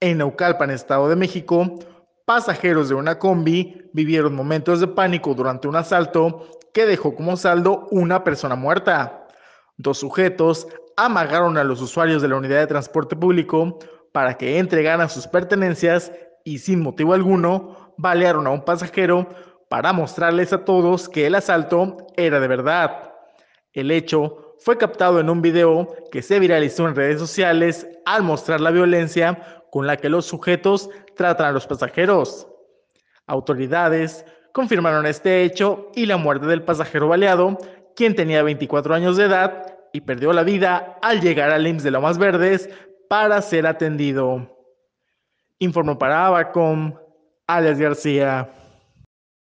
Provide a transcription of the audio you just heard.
En Naucalpan, Estado de México, pasajeros de una combi vivieron momentos de pánico durante un asalto que dejó como saldo una persona muerta. Dos sujetos amagaron a los usuarios de la unidad de transporte público para que entregaran sus pertenencias y sin motivo alguno balearon a un pasajero para mostrarles a todos que el asalto era de verdad. El hecho fue captado en un video que se viralizó en redes sociales al mostrar la violencia con la que los sujetos tratan a los pasajeros. Autoridades confirmaron este hecho y la muerte del pasajero baleado, quien tenía 24 años de edad y perdió la vida al llegar al IMSS de Lomas Verdes para ser atendido. Informó para Abacom, Alex García.